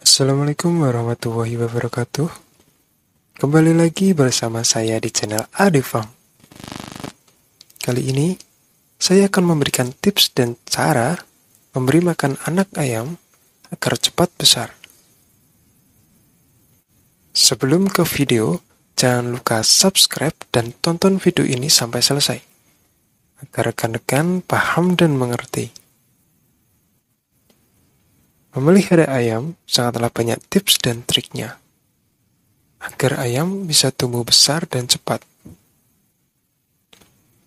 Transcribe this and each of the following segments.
Assalamualaikum warahmatullahi wabarakatuh. Kembali lagi bersama saya di channel Adifang. Kali ini, saya akan memberikan tips dan cara memberi makan anak ayam agar cepat besar. Sebelum ke video, jangan lupa subscribe dan tonton video ini sampai selesai, agar rekan-rekan paham dan mengerti. Memelihara ayam sangatlah banyak tips dan triknya, agar ayam bisa tumbuh besar dan cepat.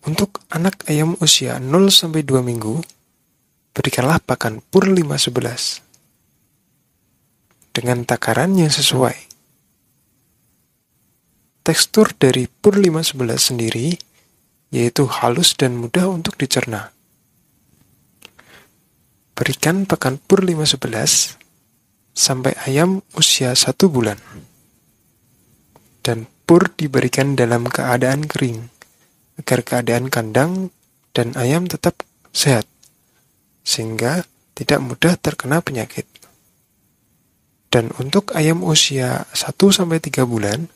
Untuk anak ayam usia 0-2 minggu, berikanlah pakan pur 511 dengan takaran yang sesuai tekstur dari Pur 511 sendiri yaitu halus dan mudah untuk dicerna. Berikan pakan Pur 511 sampai ayam usia satu bulan. Dan Pur diberikan dalam keadaan kering agar keadaan kandang dan ayam tetap sehat sehingga tidak mudah terkena penyakit. Dan untuk ayam usia 1-3 bulan,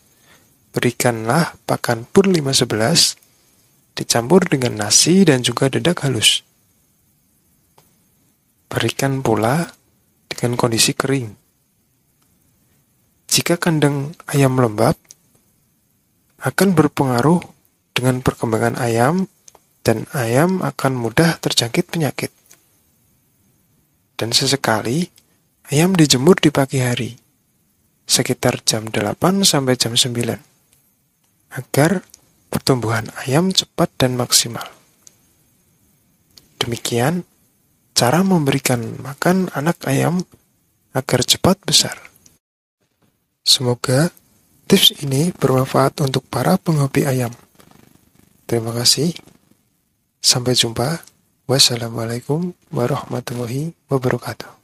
Berikanlah pakan pur 511 dicampur dengan nasi dan juga dedak halus. Berikan pula dengan kondisi kering. Jika kandang ayam lembab, akan berpengaruh dengan perkembangan ayam dan ayam akan mudah terjangkit penyakit. Dan sesekali, ayam dijemur di pagi hari, sekitar jam 8 sampai jam 9 agar pertumbuhan ayam cepat dan maksimal. Demikian cara memberikan makan anak ayam agar cepat besar. Semoga tips ini bermanfaat untuk para penghobi ayam. Terima kasih. Sampai jumpa. Wassalamualaikum warahmatullahi wabarakatuh.